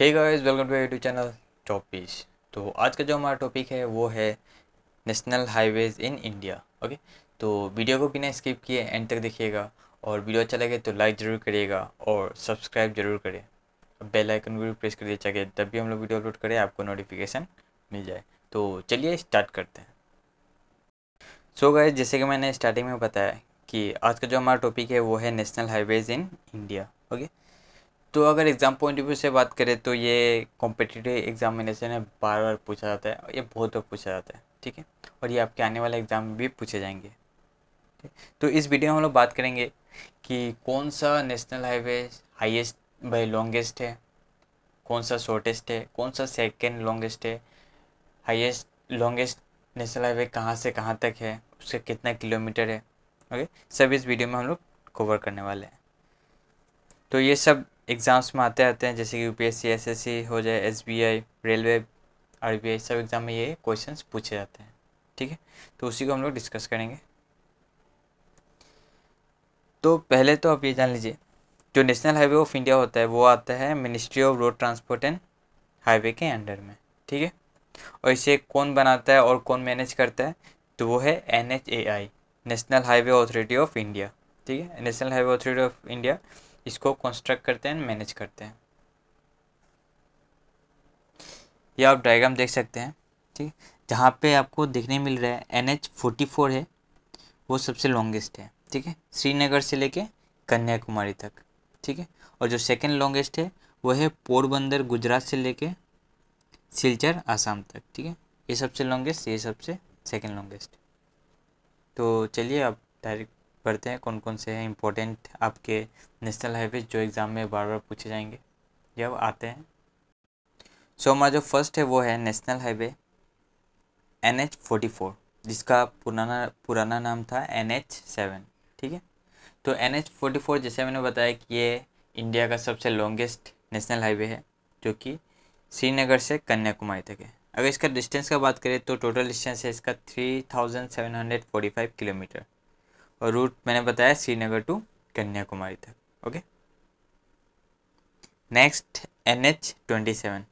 hey guys welcome to YouTube channel topic तो आज का जो हमारा टॉपिक है वो है national highways in India okay तो वीडियो को बिना स्किप किए एंड तक देखिएगा और वीडियो अच्छा लगे तो लाइक ज़रूर करिएगा और सब्सक्राइब जरूर करें बेल आइकन भी प्रेस कर चाहिए तब भी हम लोग वीडियो अपलोड करें आपको नोटिफिकेशन मिल जाए तो चलिए स्टार्ट करते हैं सो so गाइस जैसे कि मैंने स्टार्टिंग में बताया कि आज का जो हमारा टॉपिक है वो है national highways in India okay तो अगर एग्ज़ाम पॉइंट ऑफ व्यू से बात करें तो ये कॉम्पिटिटिव एग्जामिनेशन है बार बार पूछा जाता है ये बहुत बार पूछा जाता है ठीक है और ये आपके आने वाले एग्ज़ाम में भी पूछे जाएंगे तो इस वीडियो में हम लोग बात करेंगे कि कौन सा नेशनल हाईवे हाईएस्ट भाई लॉन्गेस्ट है कौन सा शॉर्टेस्ट है कौन सा सेकेंड लॉन्गेस्ट है हाईएस्ट लॉन्गेस्ट नेशनल हाईवे कहाँ से कहाँ तक है उसका कितना किलोमीटर है ओके सब इस वीडियो में हम लोग कवर करने वाले हैं तो ये सब एग्ज़ाम्स में आते आते हैं जैसे कि यू पी हो जाए एस रेलवे आर सब एग्ज़ाम में ये क्वेश्चन पूछे जाते हैं ठीक है तो उसी को हम लोग डिस्कस करेंगे तो पहले तो आप ये जान लीजिए जो नेशनल हाईवे ऑफ इंडिया होता है वो आता है ministry of road transport and highway के अंडर में ठीक है और इसे कौन बनाता है और कौन मैनेज करता है तो वो है N national highway authority of India ठीक है national highway authority of India इसको कंस्ट्रक्ट करते हैं मैनेज करते हैं ये आप डायग्राम देख सकते हैं ठीक जहाँ पे आपको देखने मिल रहा है एन एच फोर्टी फोर है वो सबसे लॉन्गेस्ट है ठीक है श्रीनगर से लेके कन्याकुमारी तक ठीक है और जो सेकेंड लॉन्गेस्ट है वो है पोरबंदर गुजरात से लेके सिलचर आसाम तक ठीक है ये सबसे लॉन्गेस्ट ये सबसे सेकेंड लॉन्गेस्ट तो चलिए आप डायरेक्ट पढ़ते हैं कौन कौन से हैं इम्पोर्टेंट आपके नेशनल हाईवे जो एग्ज़ाम में बार बार पूछे जाएंगे जब आते हैं सो हमारा जो फर्स्ट है वो है national highway N H forty four जिसका पुराना पुराना नाम था एन एच सेवन ठीक है तो एन एच फोर्टी फोर जैसे मैंने बताया कि ये इंडिया का सबसे लॉन्गेस्ट नेशनल हाईवे है जो कि श्रीनगर से कन्याकुमारी तक है अगर इसका डिस्टेंस का बात करें तो टोटल डिस्टेंस है इसका three thousand seven hundred forty five kilometre और रूट मैंने बताया श्रीनगर टू कन्याकुमारी तक okay next N H twenty seven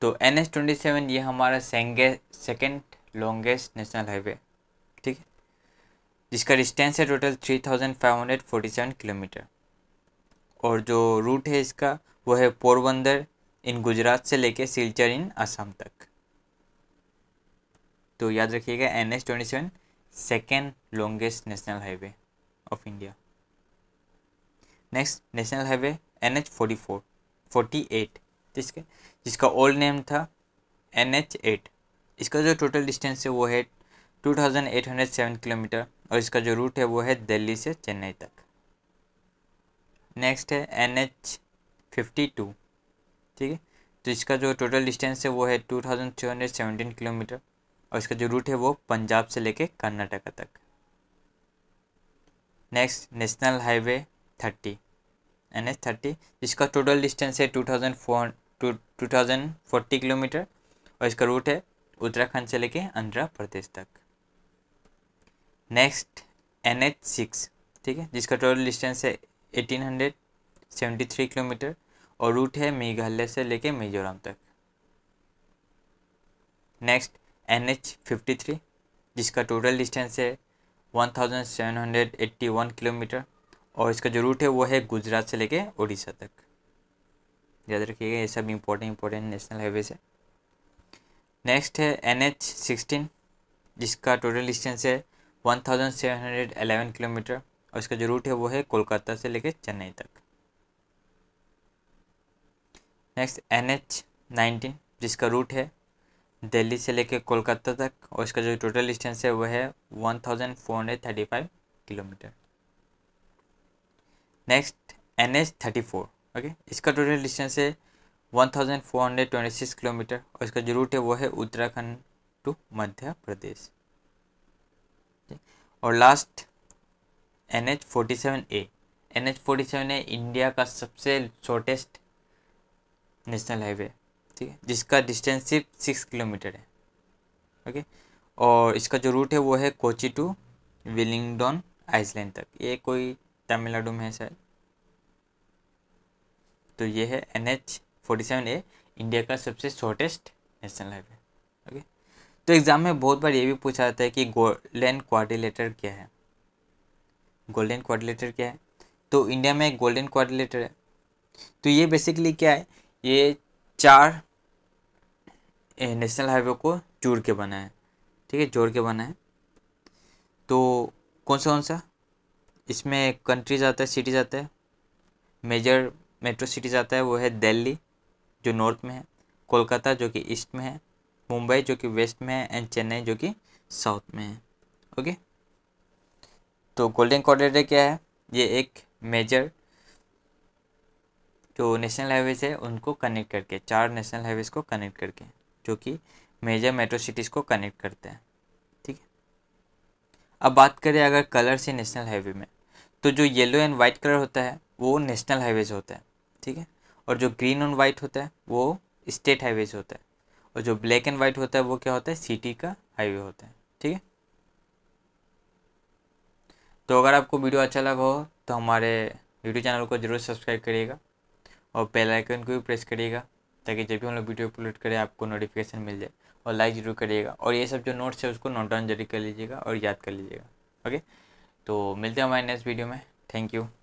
तो एन एच ट्वेंटी सेवन ये हमारा सेंगे सेकेंड लॉन्गेस्ट नेशनल हाईवे ठीक है जिसका डिस्टेंस है total three thousand five hundred forty seven kilometre और जो रूट है इसका वो है पोरबंदर इन गुजरात से लेके सिलचर इन असम तक तो याद रखिएगा N H twenty seven second longest national highway of India next national highway N H forty four forty eight जिसके जिसका ओल्ड नेम था एन एच एट इसका जो टोटल डिस्टेंस है वो है two thousand eight hundred seven kilometre और इसका जो रूट है वो है दिल्ली से चेन्नई तक नेक्स्ट है एन एच फिफ्टी टू ठीक है तो इसका जो टोटल डिस्टेंस है वो है two thousand three hundred seventeen kilometre और इसका जो रूट है वो पंजाब से लेके कर्नाटका तक next national highway thirty N H thirty जिसका टोटल डिस्टेंस है two thousand four two two thousand forty kilometre और इसका रूट है उत्तराखंड से लेके आंध्र प्रदेश तक नेक्स्ट एन एच सिक्स ठीक है जिसका टोटल डिस्टेंस है eighteen hundred seventy three kilometre और रूट है मेघालय से लेके मिजोरम तक next N H fifty three जिसका टोटल डिस्टेंस है one thousand seven hundred eighty one kilometre और इसका जो रूट है वो है गुजरात से लेके उड़ीसा तक याद रखिएगा ये सब इम्पोर्टेंट इम्पोर्टेंट नेशनल हाईवे से नेक्स्ट है एन एच सिक्सटीन जिसका टोटल डिस्टेंस है one thousand seven hundred eleven kilometre और इसका जो रूट है वो है कोलकाता से लेकर चेन्नई तक नेक्स्ट एन एच नाइनटीन जिसका रूट है दिल्ली से लेकर कोलकाता तक और इसका जो टोटल डिस्टेंस है वह है one thousand four hundred thirty five kilometre next N H thirty four okay इसका टोटल डिस्टेंस है one thousand four hundred twenty six kilometre और इसका जो रूट है वह है उत्तराखंड टू मध्य प्रदेश और last N H forty seven A N H forty seven A India का सबसे शॉर्टेस्ट नेशनल हाईवे ठीक है जिसका डिस्टेंस सिर्फ सिक्स किलोमीटर है ओके और इसका जो रूट है वो है कोची टू विलिंगडन आइसलैंड तक ये कोई तमिलनाडु में है शायद तो ये है N H forty seven A India का सबसे शॉर्टेस्ट नेशनल हाईवे ओके तो एग्ज़ाम में बहुत बार ये भी पूछा जाता है कि गोल्डन क्वारिलेटर क्या है गोल्डन क्वारिलेटर क्या है तो इंडिया में गोल्डन क्वारिलेटर है तो ये बेसिकली क्या है ये चार नेशनल हाईवे को जोड़ के बना है ठीक है जोड़ के बना है तो कौन सा कौन सा इसमें कंट्रीज आता है सिटीज आता है मेजर मेट्रो सिटीज आता है वो है दिल्ली जो नॉर्थ में है कोलकाता जो कि ईस्ट में है मुंबई जो कि वेस्ट में है एंड चेन्नई जो कि साउथ में है ओके तो गोल्डन कॉरिडोर क्या है ये एक मेजर जो नेशनल हाईवेज है उनको कनेक्ट करके चार नेशनल हाईवेज को कनेक्ट करके जो कि मेजर मेट्रो सिटीज़ को कनेक्ट करते हैं ठीक है अब बात करें अगर कलर से नेशनल हाईवे में तो जो येलो एंड वाइट कलर होता है वो नेशनल हाईवेज़ होता है ठीक है और जो ग्रीन एंड वाइट होता है वो स्टेट हाईवेज़ होता है और जो ब्लैक एंड वाइट होता है वो क्या होता है सिटी का हाईवे होता है ठीक है तो अगर आपको वीडियो अच्छा लगा हो तो हमारे यूट्यूब चैनल को ज़रूर सब्सक्राइब करिएगा और बेल आइकन को भी प्रेस करिएगा ताकि जब भी हम लोग वीडियो अपलोड करें आपको नोटिफिकेशन मिल जाए और लाइक ज़रूर करिएगा और ये सब जो नोट्स है उसको नोट डाउन जरूर कर लीजिएगा और याद कर लीजिएगा ओके तो मिलते हैं हमारे नेक्स्ट वीडियो में थैंक यू